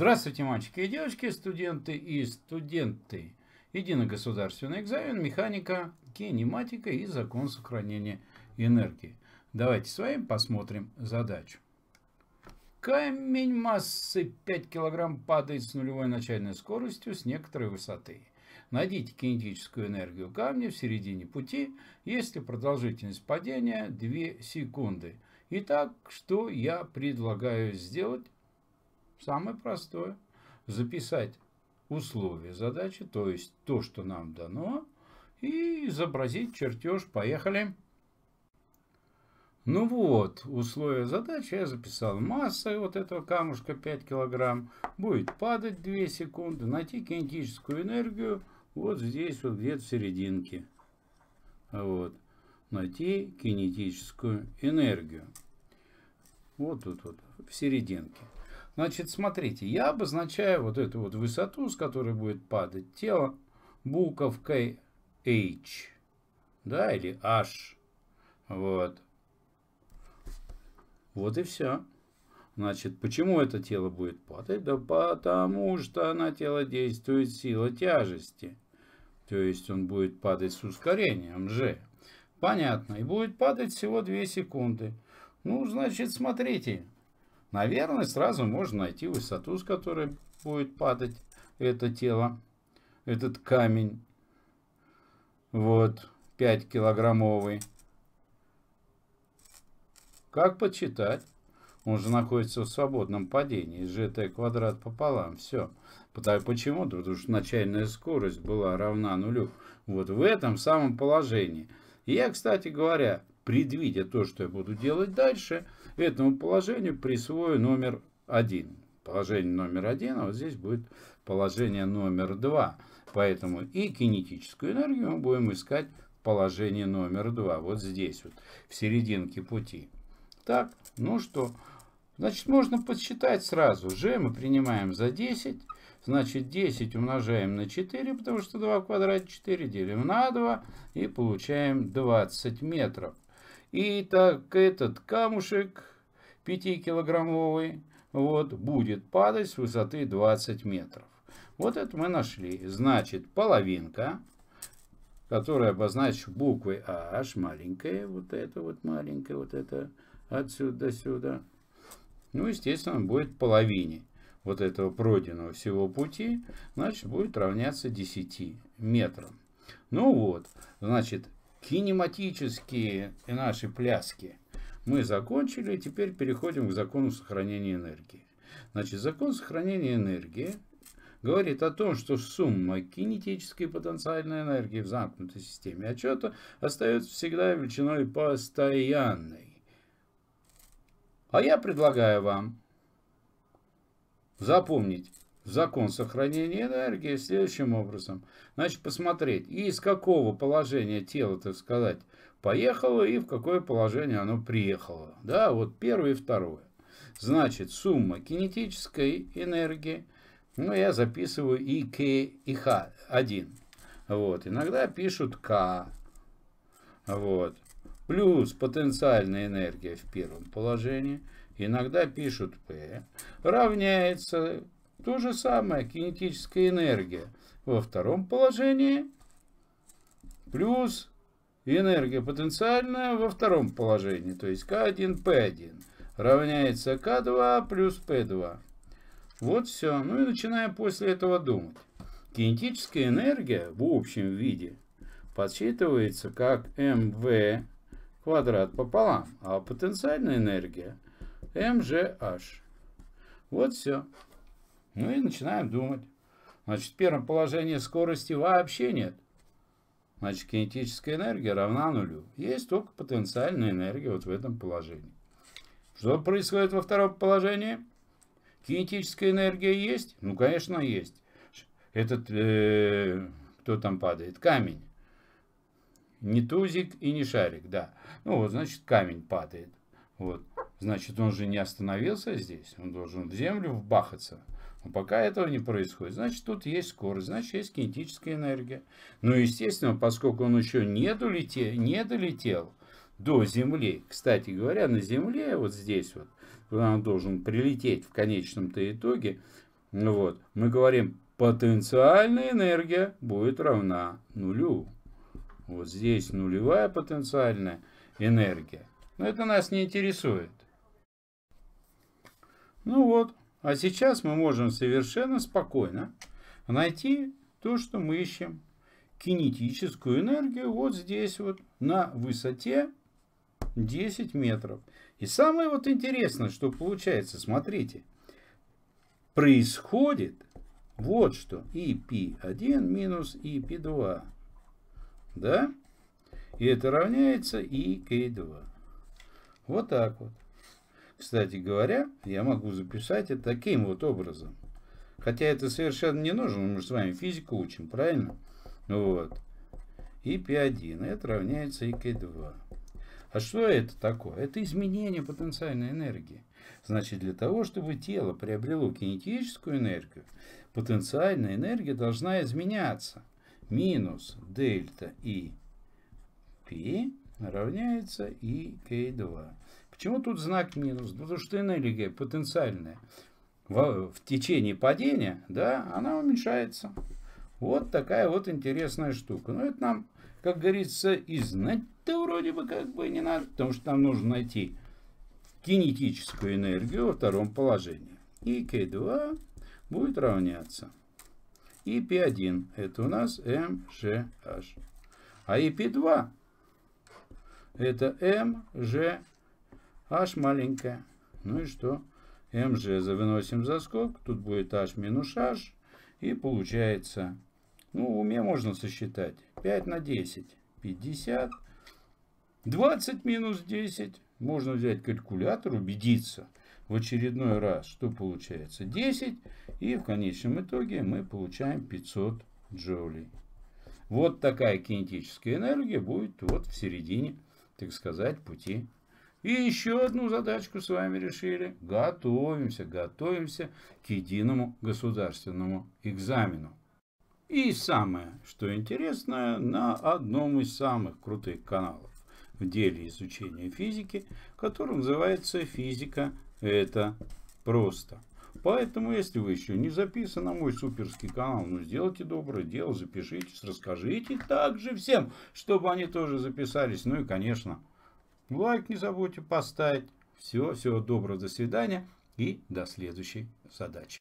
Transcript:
Здравствуйте, мальчики и девочки, студенты и студенты. Единый государственный экзамен, механика, кинематика и закон сохранения энергии. Давайте с вами посмотрим задачу. Камень массы 5 кг падает с нулевой начальной скоростью с некоторой высоты. Найдите кинетическую энергию камня в середине пути, если продолжительность падения 2 секунды. Итак, что я предлагаю сделать Самое простое – записать условия задачи, то есть то, что нам дано, и изобразить чертеж. Поехали. Ну вот, условия задачи я записал. Масса вот этого камушка 5 килограмм будет падать 2 секунды. Найти кинетическую энергию вот здесь, вот где-то в серединке. Вот. Найти кинетическую энергию. Вот тут вот, в серединке. Значит, смотрите, я обозначаю вот эту вот высоту, с которой будет падать тело, буковкой H, да, или H. Вот. Вот и все. Значит, почему это тело будет падать? Да потому что на тело действует сила тяжести. То есть он будет падать с ускорением G. Понятно. И будет падать всего 2 секунды. Ну, значит, смотрите. Наверное, сразу можно найти высоту, с которой будет падать это тело, этот камень. Вот, 5-килограммовый. Как подсчитать? Он же находится в свободном падении. жт квадрат пополам. Все. Потому, почему? Потому что начальная скорость была равна нулю. Вот в этом самом положении. И я, кстати говоря, предвидя то, что я буду делать дальше, Этому положению присвою номер 1. Положение номер 1, а вот здесь будет положение номер 2. Поэтому и кинетическую энергию мы будем искать в положении номер 2. Вот здесь вот, в серединке пути. Так, ну что... Значит, можно подсчитать сразу. g мы принимаем за 10. Значит, 10 умножаем на 4, потому что 2 в квадрате 4 делим на 2. И получаем 20 метров. И так этот камушек 5-килограммовый вот, будет падать с высоты 20 метров. Вот это мы нашли. Значит, половинка, которая обозначена буквой H, маленькая, вот это вот маленькая, вот это отсюда до сюда. Ну, естественно, будет половине вот этого пройденного всего пути, значит, будет равняться 10 метрам. Ну вот, значит, кинематические наши пляски мы закончили. Теперь переходим к закону сохранения энергии. Значит, закон сохранения энергии говорит о том, что сумма кинетической и потенциальной энергии в замкнутой системе отчета остается всегда величиной постоянной. А я предлагаю вам запомнить закон сохранения энергии следующим образом. Значит, посмотреть, из какого положения тело, так сказать, поехало и в какое положение оно приехало. Да, вот первое и второе. Значит, сумма кинетической энергии, ну, я записываю и К, и Х, один, Вот, иногда пишут К, вот, плюс потенциальная энергия в первом положении, иногда пишут П, равняется то же самое кинетическая энергия. Во втором положении плюс энергия потенциальная во втором положении. То есть К1, П1 равняется К2 плюс П2. Вот все. Ну и начиная после этого думать. Кинетическая энергия в общем виде подсчитывается как МВ квадрат пополам, а потенциальная энергия МЖH. Вот все. Ну и начинаем думать. Значит, в первом положении скорости вообще нет. Значит, кинетическая энергия равна нулю. Есть только потенциальная энергия вот в этом положении. Что происходит во втором положении? Кинетическая энергия есть? Ну, конечно, есть. Этот, э, кто там падает? Камень. Не тузик и не шарик, да. Ну, вот, значит, камень падает. Вот. Значит, он же не остановился здесь. Он должен в землю вбахаться пока этого не происходит, значит, тут есть скорость, значит, есть кинетическая энергия. Ну, естественно, поскольку он еще не долетел, не долетел до Земли, кстати говоря, на Земле, вот здесь вот, он должен прилететь в конечном-то итоге, ну вот, мы говорим, потенциальная энергия будет равна нулю. Вот здесь нулевая потенциальная энергия. Но это нас не интересует. Ну вот, а сейчас мы можем совершенно спокойно найти то, что мы ищем. Кинетическую энергию вот здесь вот на высоте 10 метров. И самое вот интересное, что получается, смотрите. Происходит вот что. И 1 минус и 2 Да? И это равняется и 2 Вот так вот. Кстати говоря, я могу записать это таким вот образом. Хотя это совершенно не нужно, мы же с вами физику учим, правильно? Ну вот. И P1, это равняется и K2. А что это такое? Это изменение потенциальной энергии. Значит, для того, чтобы тело приобрело кинетическую энергию, потенциальная энергия должна изменяться. Минус дельта И P равняется и К2. Почему тут знак минус? Потому что энергия потенциальная в, в течение падения, да, она уменьшается. Вот такая вот интересная штука. Но это нам, как говорится, и знать-то вроде бы как бы не надо, потому что нам нужно найти кинетическую энергию во втором положении. И К2 будет равняться. И P1 это у нас МЖH. А и P2 это МЖ h маленькая. Ну и что? mg выносим за скобку. Тут будет h минус h. И получается, ну, в уме можно сосчитать. 5 на 10. 50. 20 минус 10. Можно взять калькулятор, убедиться в очередной раз, что получается 10. И в конечном итоге мы получаем 500 джоулей. Вот такая кинетическая энергия будет вот в середине, так сказать, пути и еще одну задачку с вами решили. Готовимся, готовимся к единому государственному экзамену. И самое, что интересное, на одном из самых крутых каналов в деле изучения физики, который называется «Физика – это просто». Поэтому, если вы еще не записаны на мой суперский канал, ну сделайте доброе дело, запишитесь, расскажите также всем, чтобы они тоже записались. Ну и, конечно, Лайк не забудьте поставить. Всего, всего доброго, до свидания и до следующей задачи.